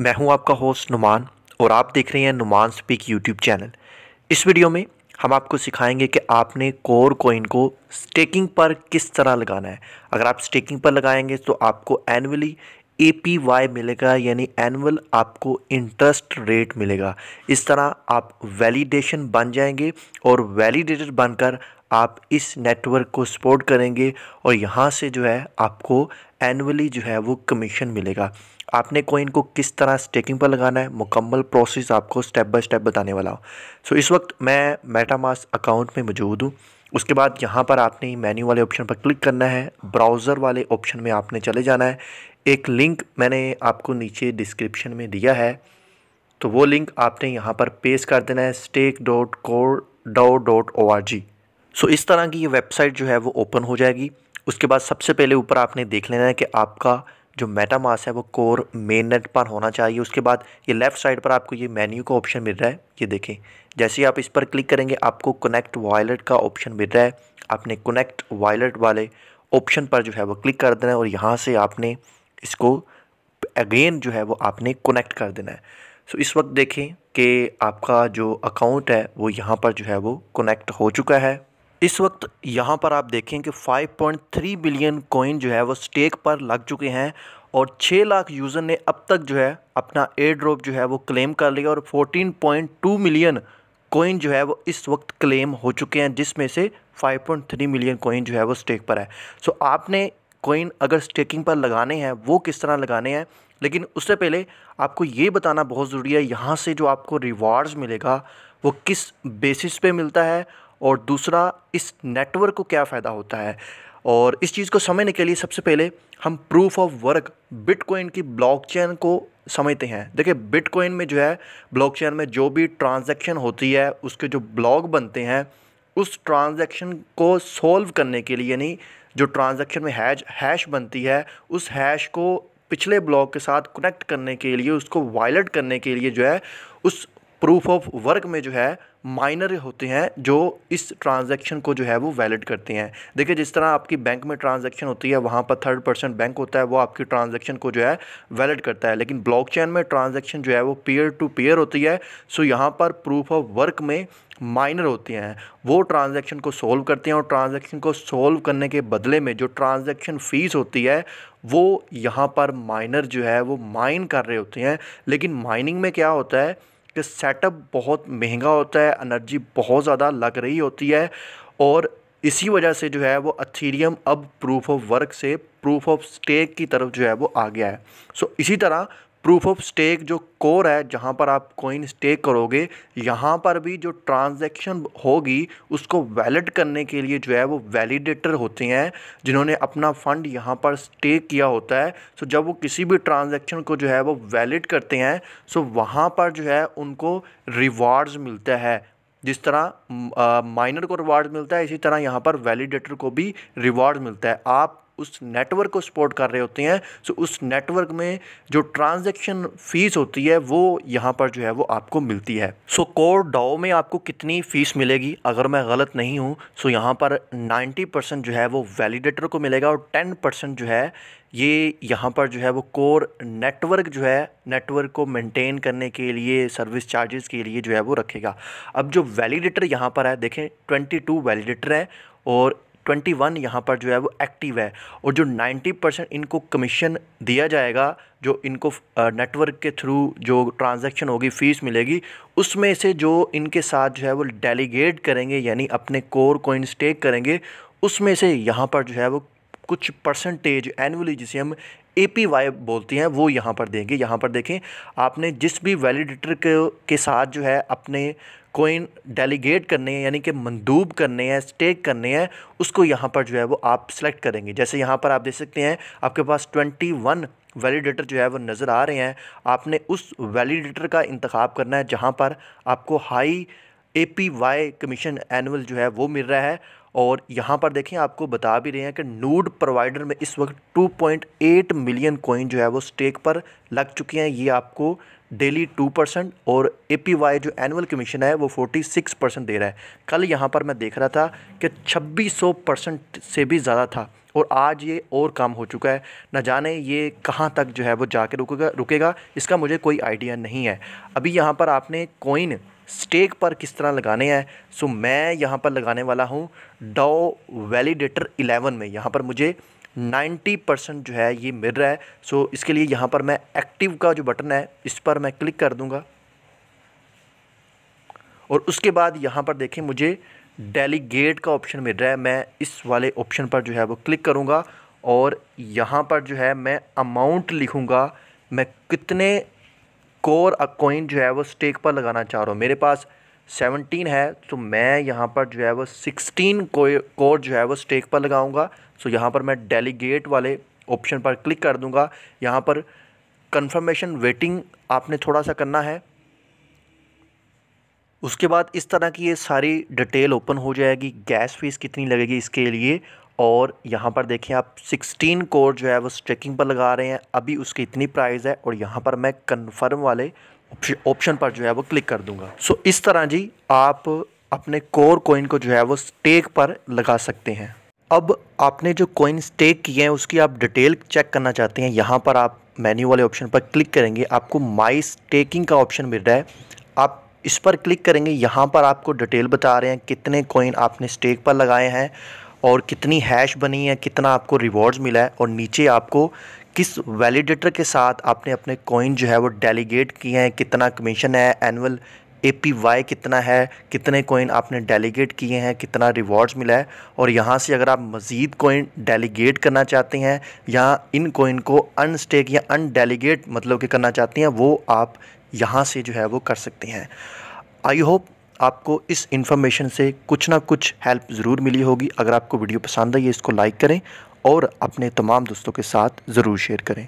मैं हूं आपका होस्ट नुमान और आप देख रहे हैं नुमान स्पीक यूट्यूब चैनल इस वीडियो में हम आपको सिखाएंगे कि आपने कोर कोइन को स्टेकिंग पर किस तरह लगाना है अगर आप स्टेकिंग पर लगाएंगे तो आपको एनुअली ए पी वाई मिलेगा यानी एनुअल आपको इंटरेस्ट रेट मिलेगा इस तरह आप वैलिडेशन बन जाएंगे और वैलिडेटर बनकर आप इस नेटवर्क को सपोर्ट करेंगे और यहाँ से जो है आपको एनुअली जो है वो कमीशन मिलेगा आपने कोइन को किस तरह स्टेकिंग पर लगाना है मुकम्मल प्रोसेस आपको स्टेप बाय स्टेप बताने वाला हो सो so, इस वक्त मैं मेटामास अकाउंट में मौजूद हूँ उसके बाद यहाँ पर आपने मेन्यू वाले ऑप्शन पर क्लिक करना है ब्राउज़र वाले ऑप्शन में आपने चले जाना है एक लिंक मैंने आपको नीचे डिस्क्रिप्शन में दिया है तो वो लिंक आपने यहाँ पर पेश कर देना है stake dot core dao dot O R G so इस तरह की ये वेबसाइट जो है वो ओपन हो जाएगी उसके बाद सबसे पहले ऊपर आपने देख लेना है कि आपका जो मेटामास है वो कोर मेन नेट पर होना चाहिए उसके बाद ये लेफ़्ट साइड पर आपको ये मेन्यू का ऑप्शन मिल रहा है ये देखें जैसे ही आप इस पर क्लिक करेंगे आपको कनेक्ट वायलेट का ऑप्शन मिल रहा है आपने कनेक्ट वायलेट वाले ऑप्शन पर जो है वो क्लिक कर देना है और यहाँ से आपने इसको अगेन जो है वो आपने कनेक्ट कर देना है सो so, इस वक्त देखें कि आपका जो अकाउंट है वो यहाँ पर जो है वो कनेक्ट हो चुका है इस वक्त यहाँ पर आप देखें कि 5.3 बिलियन कोइन जो है वो स्टेक पर लग चुके हैं और 6 लाख यूज़र ने अब तक जो है अपना एयर ड्रॉप जो है वो क्लेम कर लिया और 14.2 मिलियन कोइन जो है वो इस वक्त क्लेम हो चुके हैं जिसमें से 5.3 मिलियन कोइन जो है वो स्टेक पर है सो so, आपने कोइन अगर स्टेकिंग पर लगाने हैं वो किस तरह लगाने हैं लेकिन उससे पहले आपको ये बताना बहुत ज़रूरी है यहाँ से जो आपको रिवार्ड्स मिलेगा वो किस बेसिस पे मिलता है और दूसरा इस नेटवर्क को क्या फ़ायदा होता है और इस चीज़ को समझने के लिए सबसे पहले हम प्रूफ ऑफ वर्क बिटकॉइन की ब्लॉकचेन को समझते हैं देखिए बिटकॉइन में जो है ब्लॉकचेन में जो भी ट्रांजैक्शन होती है उसके जो ब्लॉक बनते हैं उस ट्रांजैक्शन को सॉल्व करने के लिए यानी जो ट्रांजैक्शन में हैज हैश बनती है उस हैश को पिछले ब्लॉक के साथ कनेक्ट करने के लिए उसको वायलेट करने के लिए जो है उस प्रूफ ऑफ वर्क में जो है माइनर होते हैं जो इस ट्रांजैक्शन को जो है वो वैलिड करते हैं देखिए जिस तरह आपकी बैंक में ट्रांजैक्शन होती है वहाँ पर थर्ड पर्सन बैंक होता है वो आपकी ट्रांजैक्शन को जो है वैलिड करता है लेकिन ब्लॉकचेन में ट्रांजैक्शन जो है वो पेयर टू पेयर होती है सो यहाँ पर प्रूफ ऑफ वर्क में माइनर होते हैं वो ट्रांजेक्शन को सोल्व करते हैं और ट्रांजेक्शन को सोल्व करने के बदले में जो ट्रांजेक्शन फ़ीस होती है वो यहाँ पर माइनर जो है वो माइन कर रहे होते हैं लेकिन माइनिंग में क्या होता है कि सेटअप बहुत महंगा होता है एनर्जी बहुत ज़्यादा लग रही होती है और इसी वजह से जो है वो अथीरियम अब प्रूफ ऑफ वर्क से प्रूफ ऑफ स्टेक की तरफ जो है वो आ गया है सो so, इसी तरह प्रूफ ऑफ स्टेक जो कोर है जहाँ पर आप कोइन स्टेक करोगे यहाँ पर भी जो ट्रांजैक्शन होगी उसको वैलिड करने के लिए जो है वो वैलिडेटर होते हैं जिन्होंने अपना फ़ंड यहाँ पर स्टेक किया होता है सो जब वो किसी भी ट्रांजैक्शन को जो है वो वैलिड करते हैं सो वहाँ पर जो है उनको रिवार्ड्स मिलता है जिस तरह माइनर को रिवार्ड मिलता है इसी तरह यहाँ पर वैलिडेटर को भी रिवार्ड मिलता है आप उस नेटवर्क को सपोर्ट कर रहे होते हैं सो उस नेटवर्क में जो ट्रांजैक्शन फ़ीस होती है वो यहाँ पर जो है वो आपको मिलती है सो कोर डाओ में आपको कितनी फ़ीस मिलेगी अगर मैं गलत नहीं हूँ सो यहाँ पर 90 परसेंट जो है वो वैलिडेटर को मिलेगा और 10 परसेंट जो है ये यहाँ पर जो है वो कोर नेटवर्क जो है नेटवर्क को मेंटेन करने के लिए सर्विस चार्जेस के लिए जो है वो रखेगा अब जो वैलिडेटर यहाँ पर है देखें 22 वैलिडेटर है और ट्वेंटी वन यहाँ पर जो है वो एक्टिव है और जो नाइन्टी परसेंट इनको कमीशन दिया जाएगा जो इनको नेटवर्क के थ्रू जो ट्रांजैक्शन होगी फ़ीस मिलेगी उसमें से जो इनके साथ जो है वो डेलीगेट करेंगे यानी अपने कोर को स्टेक करेंगे उसमें से यहाँ पर जो है वो कुछ परसेंटेज एनुअली जिसे हम ए पी वाई बोलते हैं वो यहाँ पर देंगे यहाँ पर देखें आपने जिस भी वैलिडेटर के, के साथ जो है अपने कोइन डेलीगेट करने हैं यानी कि मंदूब करने हैं स्टेक करने हैं उसको यहाँ पर जो है वो आप सेलेक्ट करेंगे जैसे यहाँ पर आप देख सकते हैं आपके पास ट्वेंटी वन वैलिडेटर जो है वो नज़र आ रहे हैं आपने उस वैलिडेटर का इंतखब करना है जहाँ पर आपको high A P Y commission annual जो है वो मिल रहा है और यहाँ पर देखें आपको बता भी रहे हैं कि नूड प्रोवाइडर में इस वक्त 2.8 मिलियन कोइन जो है वो स्टेक पर लग चुके हैं ये आपको डेली टू परसेंट और ए पी वाई जो एनुअल कमीशन है वो फोर्टी सिक्स परसेंट दे रहा है कल यहाँ पर मैं देख रहा था कि छब्बीस सौ परसेंट से भी ज़्यादा था और आज ये और काम हो चुका है न जाने ये कहाँ तक जो है वो जा रुकेगा रुकेगा इसका मुझे कोई आइडिया नहीं है अभी यहाँ पर आपने कोइन स्टेक पर किस तरह लगाने हैं सो मैं यहाँ पर लगाने वाला हूँ डाओ वैलिडेटर 11 में यहाँ पर मुझे 90 परसेंट जो है ये मिल रहा है सो इसके लिए यहाँ पर मैं एक्टिव का जो बटन है इस पर मैं क्लिक कर दूँगा और उसके बाद यहाँ पर देखें मुझे डेलीगेट का ऑप्शन मिल रहा है मैं इस वाले ऑप्शन पर जो है वो क्लिक करूँगा और यहाँ पर जो है मैं अमाउंट लिखूँगा मैं कितने कोर अ कोइन जो है वो स्टेक पर लगाना चाह रहा हूँ मेरे पास सेवनटीन है तो मैं यहाँ पर जो है वो सिक्सटीन कोर जो है वो स्टेक पर लगाऊंगा सो यहाँ पर मैं डेलीगेट वाले ऑप्शन पर क्लिक कर दूंगा यहाँ पर कंफर्मेशन वेटिंग आपने थोड़ा सा करना है उसके बाद इस तरह की ये सारी डिटेल ओपन हो जाएगी गैस फीस कितनी लगेगी इसके लिए और यहाँ पर देखें आप 16 कोर जो है वो स्ट्रेकिंग पर लगा रहे हैं अभी उसकी इतनी प्राइस है और यहाँ पर मैं कन्फर्म वाले ऑप्शन पर जो है वो क्लिक कर दूंगा सो so, इस तरह जी आप अपने कोर कोइन को जो है वो स्टेक पर लगा सकते हैं अब आपने जो कोइन स्टेक किए हैं उसकी आप डिटेल चेक करना चाहते हैं यहाँ पर आप मेन्यू वाले ऑप्शन पर क्लिक करेंगे आपको माई स्टेकिंग का ऑप्शन मिल रहा है आप इस पर क्लिक करेंगे यहाँ पर आपको डिटेल बता रहे हैं कितने कोइन आपने स्टेक पर लगाए हैं और कितनी हैश बनी है कितना आपको रिवॉर्ड्स मिला है और नीचे आपको किस वैलिडेटर के साथ आपने अपने कॉइन जो है वो डेलीगेट किए हैं कितना कमीशन है एनुअल ए पी वाई कितना है कितने कोइन आपने डेलीगेट किए हैं कितना रिवॉर्ड्स मिला है और यहाँ से अगर आप मज़ीद कोइन डेलीगेट करना चाहते हैं या इन कोइन को अनस्टेक या अनडेलीगेट मतलब कि करना चाहते हैं वो आप यहाँ से जो है वो कर सकते हैं आई होप आपको इस इन्फॉर्मेशन से कुछ ना कुछ हेल्प ज़रूर मिली होगी अगर आपको वीडियो पसंद आई है इसको लाइक करें और अपने तमाम दोस्तों के साथ ज़रूर शेयर करें